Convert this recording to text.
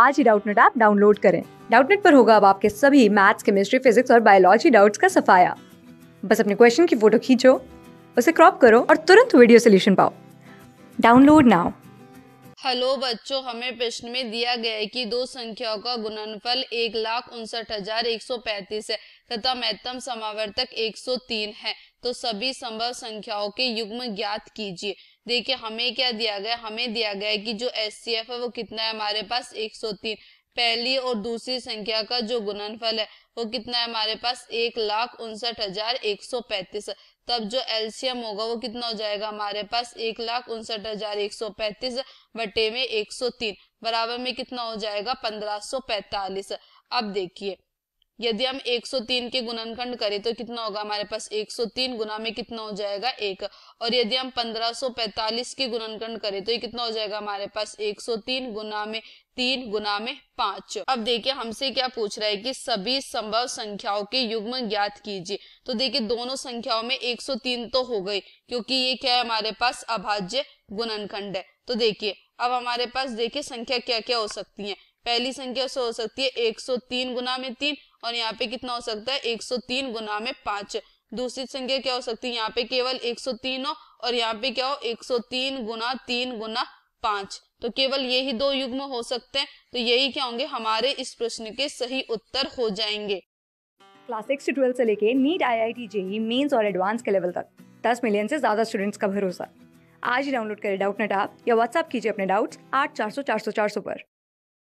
आज ही Doubtnut app download करें डाउटनेट पर होगा अब आपके सभी मैथ्स केमिस्ट्री फिजिक्स और बायोलॉजी डाउट्स का सफाया बस अपने क्वेश्चन की फोटो खींचो उसे क्रॉप करो और तुरंत वीडियो सोल्यूशन पाओ डाउनलोड नाउ हेलो बच्चों हमें प्रश्न में दिया गया है कि दो संख्याओं का गुणनफल एक लाख उनसठ हजार एक सौ पैंतीस है तथा महत्तम समावर्तक एक सौ तीन है तो सभी संभव संख्याओं के युग्म ज्ञात कीजिए देखिए हमें क्या दिया गया हमें दिया गया है कि जो एस है वो कितना है हमारे पास 103 पहली और दूसरी संख्या का जो गुणनफल है वो कितना है हमारे पास एक लाख उनसठ हजार एक सौ पैंतीस तब जो एलसीएम होगा वो कितना हो जाएगा हमारे पास एक लाख उनसठ हजार एक सौ पैंतीस बटे में एक सौ तीन बराबर में कितना हो जाएगा पंद्रह सौ पैतालीस अब देखिए यदि हम 103 के गुणनखंड करें तो कितना होगा हमारे पास 103 गुना में कितना हो जाएगा एक और यदि हम 1545 के गुणनखंड करें तो ये कितना हो जाएगा हमारे पास 103 गुना में तीन गुना में पांच अब देखिए हमसे क्या पूछ रहा है कि सभी संभव संख्याओं के युग्म ज्ञात कीजिए तो देखिए दोनों संख्याओं में 103 तो हो गई क्योंकि ये क्या है हमारे पास अभाज्य गुणनखंड है तो देखिए अब हमारे पास देखिए संख्या क्या क्या हो सकती है पहली संख्या से हो सकती है 103 गुना में तीन और यहाँ पे कितना हो सकता है 103 गुना में पांच दूसरी संख्या क्या हो सकती है यहाँ पे केवल 103 हो और यहाँ पे क्या हो 103 गुना तीन गुना पांच तो केवल यही दो युग्म हो सकते हैं तो यही क्या होंगे हमारे इस प्रश्न के सही उत्तर हो जाएंगे क्लास सिक्स से ट्वेल्थ से लेके NEET I I T JEE mains और एडवांस के लेवल तक दस मिलियन से ज्यादा स्टूडेंट्स का भरोसा आज ही डाउनलोड करें डाउट नेट आप या व्हाट्सएप कीजिए अपने डाउट्स आठ चार सौ चार सौ चार सौ पर